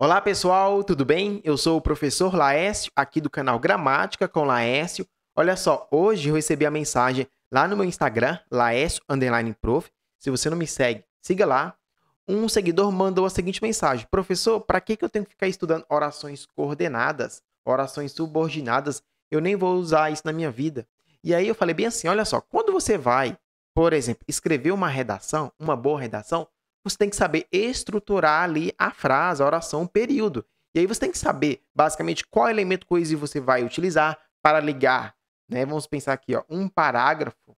Olá pessoal, tudo bem? Eu sou o professor Laércio, aqui do canal Gramática com Laércio. Olha só, hoje eu recebi a mensagem lá no meu Instagram, prof. Se você não me segue, siga lá. Um seguidor mandou a seguinte mensagem: Professor, para que, que eu tenho que ficar estudando orações coordenadas, orações subordinadas? Eu nem vou usar isso na minha vida. E aí eu falei bem assim: olha só, quando você vai, por exemplo, escrever uma redação, uma boa redação, você tem que saber estruturar ali a frase, a oração, o período. E aí você tem que saber, basicamente, qual elemento coesivo você vai utilizar para ligar, né? Vamos pensar aqui, ó, um parágrafo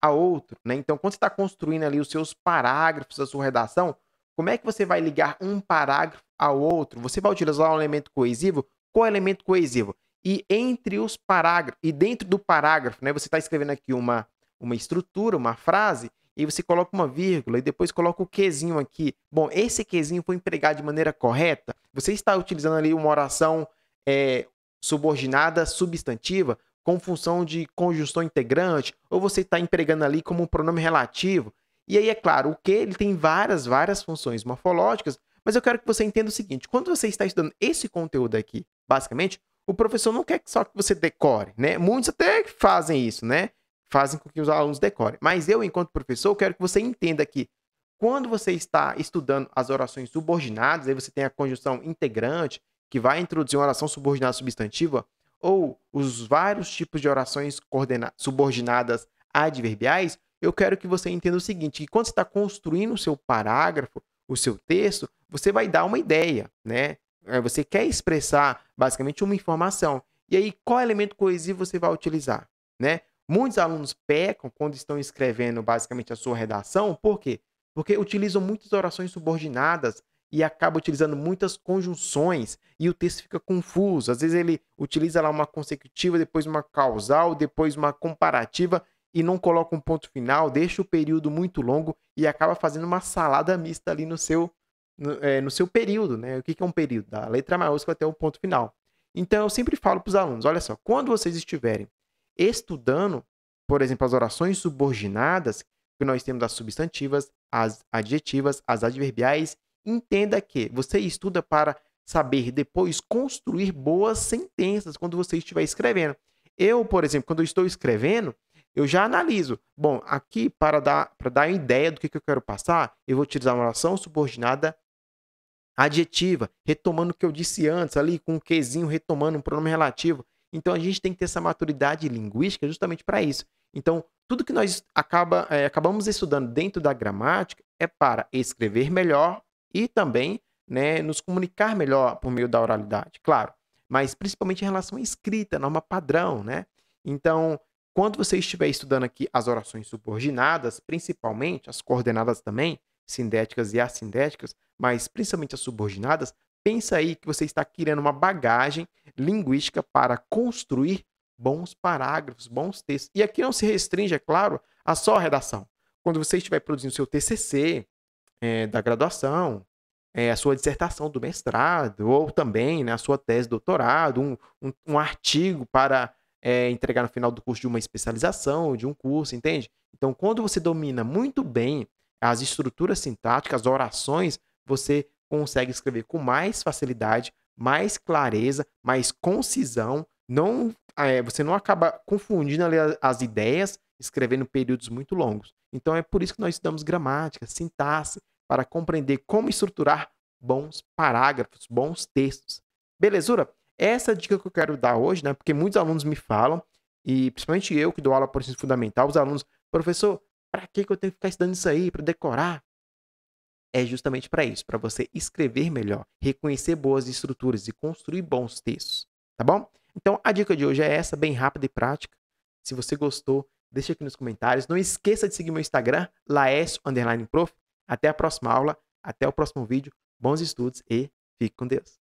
a outro, né? Então, quando você está construindo ali os seus parágrafos, a sua redação, como é que você vai ligar um parágrafo ao outro? Você vai utilizar um elemento coesivo? Qual elemento coesivo? E entre os parágrafos, e dentro do parágrafo, né? Você está escrevendo aqui uma, uma estrutura, uma frase, e você coloca uma vírgula e depois coloca o quezinho aqui. Bom, esse quezinho foi empregado de maneira correta? Você está utilizando ali uma oração é, subordinada substantiva com função de conjunção integrante? Ou você está empregando ali como um pronome relativo? E aí, é claro, o que ele tem várias, várias funções morfológicas, mas eu quero que você entenda o seguinte: quando você está estudando esse conteúdo aqui, basicamente, o professor não quer só que você decore, né? Muitos até fazem isso, né? fazem com que os alunos decorem. Mas eu, enquanto professor, quero que você entenda que quando você está estudando as orações subordinadas, aí você tem a conjunção integrante, que vai introduzir uma oração subordinada substantiva, ou os vários tipos de orações subordinadas adverbiais, eu quero que você entenda o seguinte, que quando você está construindo o seu parágrafo, o seu texto, você vai dar uma ideia, né? É, você quer expressar basicamente uma informação. E aí, qual elemento coesivo você vai utilizar, né? Muitos alunos pecam quando estão escrevendo basicamente a sua redação, por quê? Porque utilizam muitas orações subordinadas e acaba utilizando muitas conjunções e o texto fica confuso. Às vezes ele utiliza lá uma consecutiva, depois uma causal, depois uma comparativa e não coloca um ponto final, deixa o período muito longo e acaba fazendo uma salada mista ali no seu no, é, no seu período, né? O que, que é um período? Da letra maiúscula até o ponto final. Então eu sempre falo para os alunos, olha só, quando vocês estiverem estudando, por exemplo, as orações subordinadas, que nós temos as substantivas, as adjetivas, as adverbiais, entenda que você estuda para saber depois construir boas sentenças quando você estiver escrevendo. Eu, por exemplo, quando eu estou escrevendo, eu já analiso. Bom, aqui para dar para dar ideia do que, que eu quero passar, eu vou utilizar uma oração subordinada adjetiva, retomando o que eu disse antes ali, com um quezinho retomando um pronome relativo. Então a gente tem que ter essa maturidade linguística justamente para isso. Então, tudo que nós acaba, é, acabamos estudando dentro da gramática é para escrever melhor e também né, nos comunicar melhor por meio da oralidade, claro. Mas principalmente em relação à escrita, norma padrão, né? Então, quando você estiver estudando aqui as orações subordinadas, principalmente as coordenadas também, sindéticas e assindéticas, mas principalmente as subordinadas, pensa aí que você está criando uma bagagem linguística para construir bons parágrafos, bons textos. E aqui não se restringe, é claro, a só redação. Quando você estiver produzindo seu TCC é, eh, da graduação, é, a sua dissertação do mestrado, ou também né, a sua tese de doutorado, um, um, um artigo para é, entregar no final do curso de uma especialização, de um curso, entende? Então, quando você domina muito bem as estruturas sintáticas, as orações, você consegue escrever com mais facilidade mais clareza, mais concisão. Não, é, você não acaba confundindo ali as ideias, escrevendo períodos muito longos. Então é por isso que nós estudamos gramática, sintaxe, para compreender como estruturar bons parágrafos, bons textos. Belezura? Essa dica que eu quero dar hoje, né? Porque muitos alunos me falam, e principalmente eu que dou aula por ensino fundamental, os alunos, professor, para que eu tenho que ficar estudando isso aí, para decorar? é justamente para isso, para você escrever melhor, reconhecer boas estruturas e construir bons textos, tá bom? Então a dica de hoje é essa, bem rápida e prática. Se você gostou, deixa aqui nos comentários. Não esqueça de seguir meu Instagram, laes_prof. Até a próxima aula, até o próximo vídeo. Bons estudos e fique com Deus.